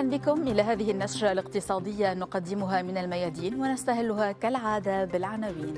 أهلا بكم إلى هذه النشرة الاقتصادية نقدمها من الميادين ونستهلها كالعادة بالعناوين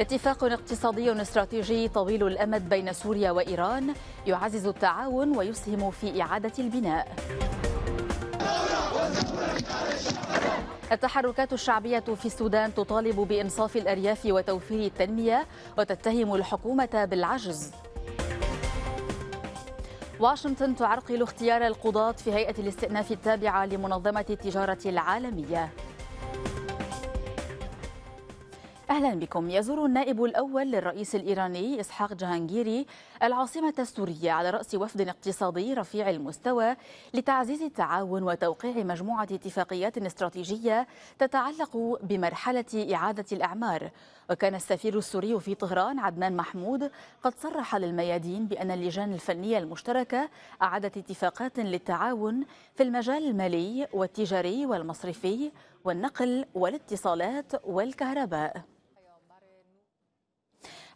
اتفاق اقتصادي استراتيجي طويل الأمد بين سوريا وإيران يعزز التعاون ويسهم في إعادة البناء التحركات الشعبية في السودان تطالب بإنصاف الأرياف وتوفير التنمية وتتهم الحكومة بالعجز واشنطن تعرقل اختيار القضاة في هيئة الاستئناف التابعة لمنظمة التجارة العالمية أهلا بكم يزور النائب الأول للرئيس الإيراني إسحاق جهانجيري العاصمة السورية على رأس وفد اقتصادي رفيع المستوى لتعزيز التعاون وتوقيع مجموعة اتفاقيات استراتيجية تتعلق بمرحلة إعادة الأعمار وكان السفير السوري في طهران عدنان محمود قد صرح للميادين بأن اللجان الفنية المشتركة أعدت اتفاقات للتعاون في المجال المالي والتجاري والمصرفي والنقل والاتصالات والكهرباء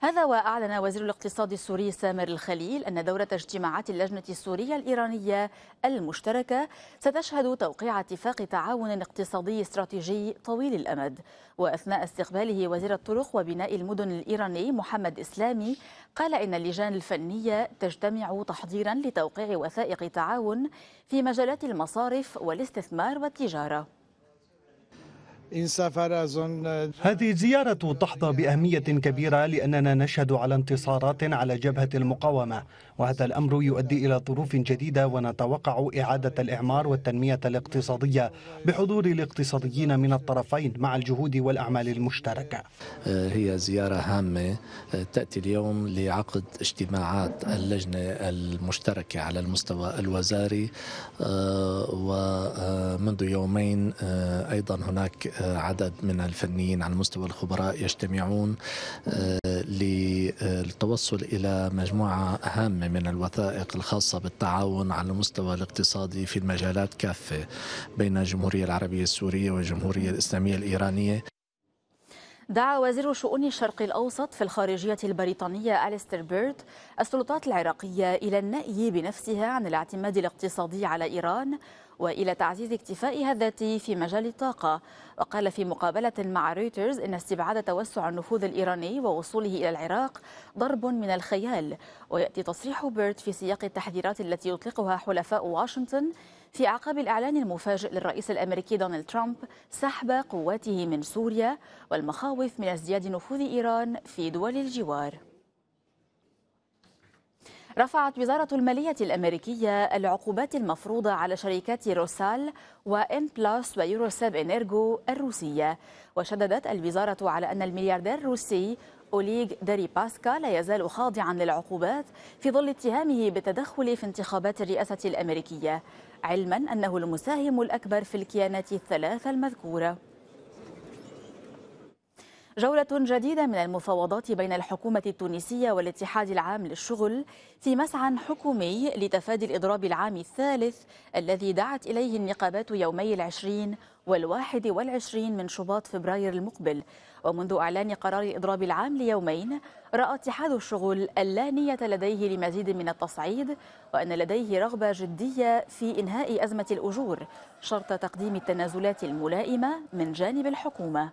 هذا وأعلن وزير الاقتصاد السوري سامر الخليل أن دورة اجتماعات اللجنة السورية الإيرانية المشتركة ستشهد توقيع اتفاق تعاون اقتصادي استراتيجي طويل الأمد وأثناء استقباله وزير الطرق وبناء المدن الإيراني محمد إسلامي قال إن اللجان الفنية تجتمع تحضيرا لتوقيع وثائق تعاون في مجالات المصارف والاستثمار والتجارة هذه الزيارة تحظى بأهمية كبيرة لأننا نشهد على انتصارات على جبهة المقاومة وهذا الأمر يؤدي إلى ظروف جديدة ونتوقع إعادة الإعمار والتنمية الاقتصادية بحضور الاقتصاديين من الطرفين مع الجهود والأعمال المشتركة آه، هي زيارة هامة آه، تأتي اليوم لعقد اجتماعات اللجنة المشتركة على المستوى الوزاري آه، ومنذ يومين أيضا هناك عدد من الفنيين على مستوى الخبراء يجتمعون للتوصل إلى مجموعة هامة يعني من الوثائق الخاصة بالتعاون على المستوى الاقتصادي في المجالات كافة بين الجمهورية العربية السورية والجمهورية الإسلامية الإيرانية دعا وزير شؤون الشرق الأوسط في الخارجية البريطانية أليستر بيرد السلطات العراقية إلى النأي بنفسها عن الاعتماد الاقتصادي على إيران وإلى تعزيز اكتفائها الذاتي في مجال الطاقة وقال في مقابلة مع رويترز إن استبعاد توسع النفوذ الإيراني ووصوله إلى العراق ضرب من الخيال ويأتي تصريح بيرت في سياق التحذيرات التي يطلقها حلفاء واشنطن في أعقاب الإعلان المفاجئ للرئيس الأمريكي دونالد ترامب سحب قواته من سوريا والمخاوف من ازدياد نفوذ إيران في دول الجوار رفعت وزارة المالية الأمريكية العقوبات المفروضة على شركات روسال وإن بلاس ويوروسيب إنيرجو الروسية وشددت الوزارة على أن الملياردير الروسي أوليغ باسكا لا يزال خاضعا للعقوبات في ظل اتهامه بالتدخل في انتخابات الرئاسة الأمريكية علما أنه المساهم الأكبر في الكيانات الثلاثة المذكورة جولة جديدة من المفاوضات بين الحكومة التونسية والاتحاد العام للشغل في مسعى حكومي لتفادي الإضراب العام الثالث الذي دعت إليه النقابات يومي العشرين والواحد والعشرين من شباط فبراير المقبل ومنذ إعلان قرار الإضراب العام ليومين رأى اتحاد الشغل اللانية لديه لمزيد من التصعيد وأن لديه رغبة جدية في إنهاء أزمة الأجور شرط تقديم التنازلات الملائمة من جانب الحكومة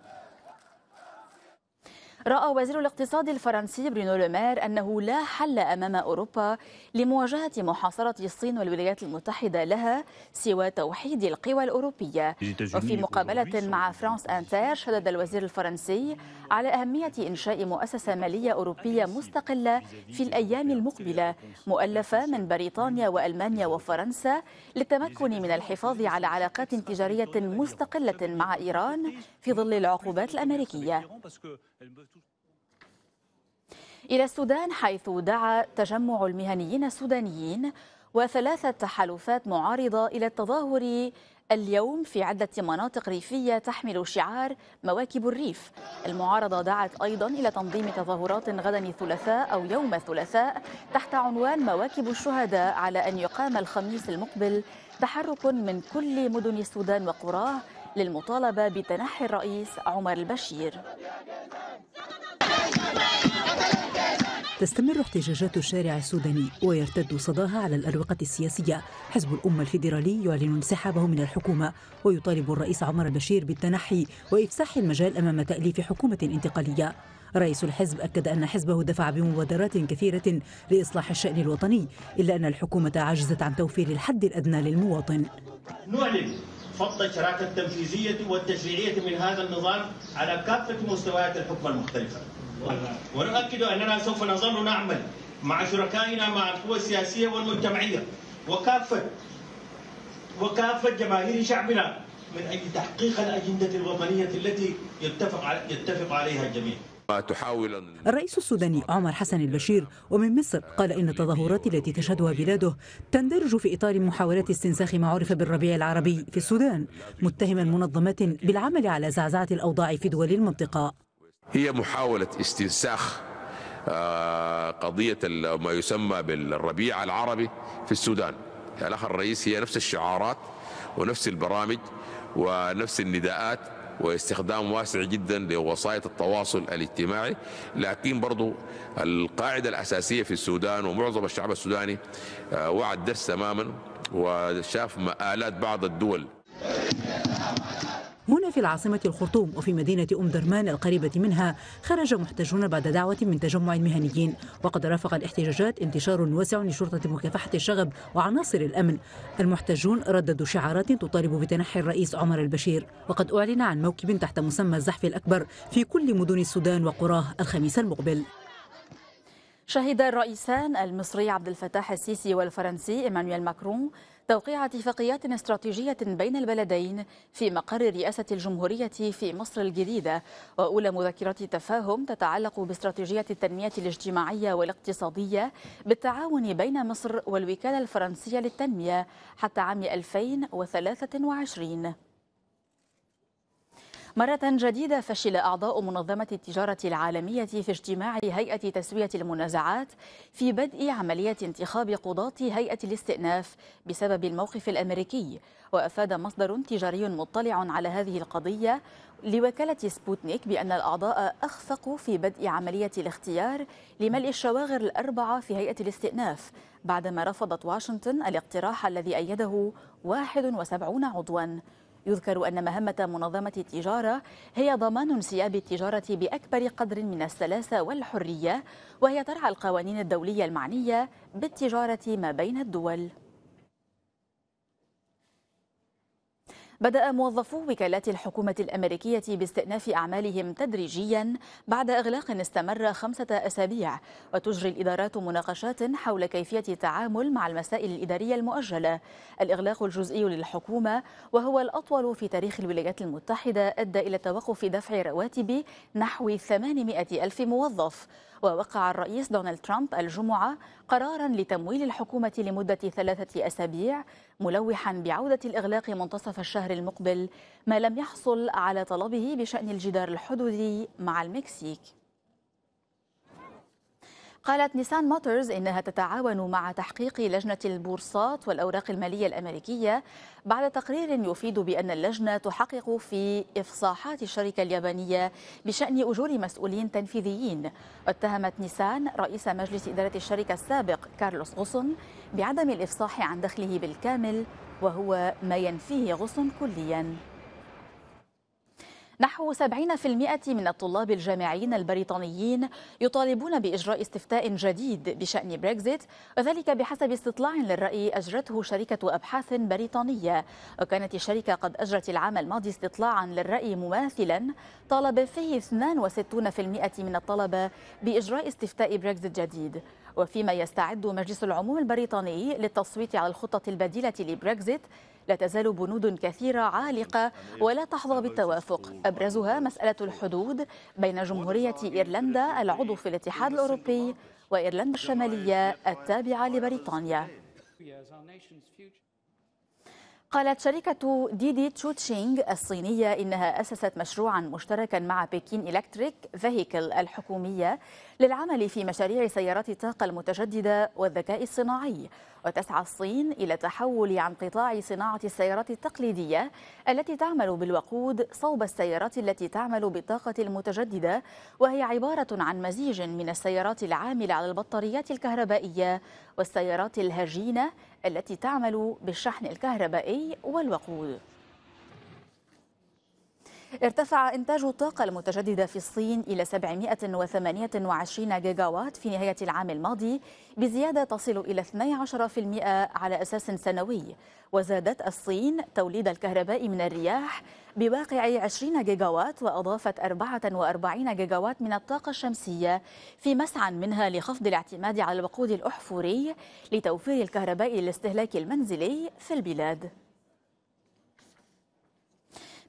رأى وزير الاقتصاد الفرنسي برينو لومير أنه لا حل أمام أوروبا لمواجهة محاصرة الصين والولايات المتحدة لها سوى توحيد القوى الأوروبية وفي مقابلة مع فرانس أنتر شدد الوزير الفرنسي على أهمية إنشاء مؤسسة مالية أوروبية مستقلة في الأيام المقبلة مؤلفة من بريطانيا وألمانيا وفرنسا للتمكن من الحفاظ على علاقات تجارية مستقلة مع إيران في ظل العقوبات الأمريكية إلى السودان حيث دعا تجمع المهنيين السودانيين وثلاثة تحالفات معارضة إلى التظاهر اليوم في عدة مناطق ريفية تحمل شعار مواكب الريف المعارضة دعت أيضا إلى تنظيم تظاهرات غدا الثلاثاء أو يوم الثلاثاء تحت عنوان مواكب الشهداء على أن يقام الخميس المقبل تحرك من كل مدن السودان وقراه للمطالبة بتنحي الرئيس عمر البشير تستمر احتجاجات الشارع السوداني ويرتد صداها على الأروقة السياسية حزب الأمة الفيدرالي يعلن انسحابه من الحكومة ويطالب الرئيس عمر البشير بالتنحي وإفساح المجال أمام تأليف حكومة انتقالية رئيس الحزب أكد أن حزبه دفع بمبادرات كثيرة لإصلاح الشأن الوطني إلا أن الحكومة عجزت عن توفير الحد الأدنى للمواطن نعلن فض الشراكة التنفيذية والتشريعية من هذا النظام على كافة مستويات الحكم المختلفة ونؤكد أننا سوف نظل نعمل مع شركائنا مع القوى السياسية والمجتمعية وكافة وكافة جماهير شعبنا من أجل تحقيق الأجندة الوطنية التي يتفق يتفق عليها الجميع الرئيس السوداني عمر حسن البشير ومن مصر قال إن التظاهرات التي تشهدها بلاده تندرج في إطار محاولات استنساخ ما عرف بالربيع العربي في السودان متهما منظمات بالعمل على زعزعة الأوضاع في دول المنطقة هي محاولة استنساخ آه، قضية ما يسمى بالربيع العربي في السودان الأخ الرئيس هي نفس الشعارات ونفس البرامج ونفس النداءات واستخدام واسع جدا لوسائط التواصل الاجتماعي لكن برضو القاعدة الأساسية في السودان ومعظم الشعب السوداني آه، وعد درس تماما وشاف مآلات بعض الدول هنا في العاصمة الخرطوم وفي مدينة أم درمان القريبة منها خرج محتجون بعد دعوة من تجمع مهنيين وقد رافق الاحتجاجات انتشار واسع لشرطة مكافحة الشغب وعناصر الأمن المحتجون رددوا شعارات تطالب بتنحي الرئيس عمر البشير وقد أعلن عن موكب تحت مسمى الزحف الأكبر في كل مدن السودان وقراه الخميس المقبل شهد الرئيسان المصري عبد الفتاح السيسي والفرنسي إيمانويل ماكرون توقيع اتفاقيات استراتيجية بين البلدين في مقر رئاسة الجمهورية في مصر الجديدة وأولى مذكرات تفاهم تتعلق باستراتيجية التنمية الاجتماعية والاقتصادية بالتعاون بين مصر والوكالة الفرنسية للتنمية حتى عام 2023 مرة جديدة فشل أعضاء منظمة التجارة العالمية في اجتماع هيئة تسوية المنازعات في بدء عملية انتخاب قضاة هيئة الاستئناف بسبب الموقف الأمريكي وأفاد مصدر تجاري مطلع على هذه القضية لوكالة سبوتنيك بأن الأعضاء أخفقوا في بدء عملية الاختيار لملء الشواغر الأربعة في هيئة الاستئناف بعدما رفضت واشنطن الاقتراح الذي أيده 71 عضواً يذكر أن مهمة منظمة التجارة هي ضمان انسياب التجارة بأكبر قدر من السلاسة والحرية وهي ترعى القوانين الدولية المعنية بالتجارة ما بين الدول بدأ موظفو وكالات الحكومة الأمريكية باستئناف أعمالهم تدريجيا بعد إغلاق استمر خمسة أسابيع وتجري الإدارات مناقشات حول كيفية التعامل مع المسائل الإدارية المؤجلة الإغلاق الجزئي للحكومة وهو الأطول في تاريخ الولايات المتحدة أدى إلى توقف دفع رواتب نحو 800 ألف موظف ووقع الرئيس دونالد ترامب الجمعة قرارا لتمويل الحكومة لمدة ثلاثة أسابيع ملوحا بعودة الإغلاق منتصف الشهر المقبل ما لم يحصل على طلبه بشأن الجدار الحدودي مع المكسيك قالت نيسان موتورز إنها تتعاون مع تحقيق لجنة البورصات والأوراق المالية الأمريكية بعد تقرير يفيد بأن اللجنة تحقق في إفصاحات الشركة اليابانية بشأن أجور مسؤولين تنفيذيين واتهمت نيسان رئيس مجلس إدارة الشركة السابق كارلوس غصن بعدم الإفصاح عن دخله بالكامل وهو ما ينفيه غصن كلياً نحو 70% من الطلاب الجامعيين البريطانيين يطالبون بإجراء استفتاء جديد بشأن بريكزيت وذلك بحسب استطلاع للرأي أجرته شركة أبحاث بريطانية وكانت الشركة قد أجرت العام الماضي استطلاعا للرأي مماثلا طالب فيه 62% من الطلبة بإجراء استفتاء بريكزيت جديد وفيما يستعد مجلس العموم البريطاني للتصويت على الخطة البديلة لبريكزيت لا تزال بنود كثيرة عالقة ولا تحظى بالتوافق أبرزها مسألة الحدود بين جمهورية إيرلندا العضو في الاتحاد الأوروبي وإيرلندا الشمالية التابعة لبريطانيا قالت شركة ديدي تشوتشينغ الصينية إنها أسست مشروعا مشتركا مع بكين إلكتريك فيهيكل الحكومية للعمل في مشاريع سيارات الطاقة المتجددة والذكاء الصناعي وتسعى الصين إلى التحول عن قطاع صناعة السيارات التقليدية التي تعمل بالوقود صوب السيارات التي تعمل بالطاقة المتجددة وهي عبارة عن مزيج من السيارات العاملة على البطاريات الكهربائية والسيارات الهجينة التي تعمل بالشحن الكهربائي والوقود ارتفع إنتاج الطاقة المتجددة في الصين إلى 728 جيجاوات في نهاية العام الماضي بزيادة تصل إلى 12% على أساس سنوي وزادت الصين توليد الكهرباء من الرياح بواقع 20 جيجاوات وأضافت 44 جيجاوات من الطاقة الشمسية في مسعى منها لخفض الاعتماد على الوقود الأحفوري لتوفير الكهرباء للاستهلاك المنزلي في البلاد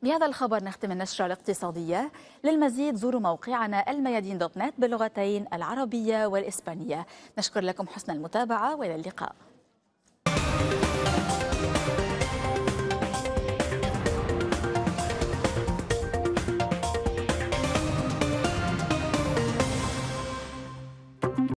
بهذا الخبر نختم النشرة الاقتصادية للمزيد زوروا موقعنا الميادين دوت نت باللغتين العربية والإسبانية نشكر لكم حسن المتابعة وإلى اللقاء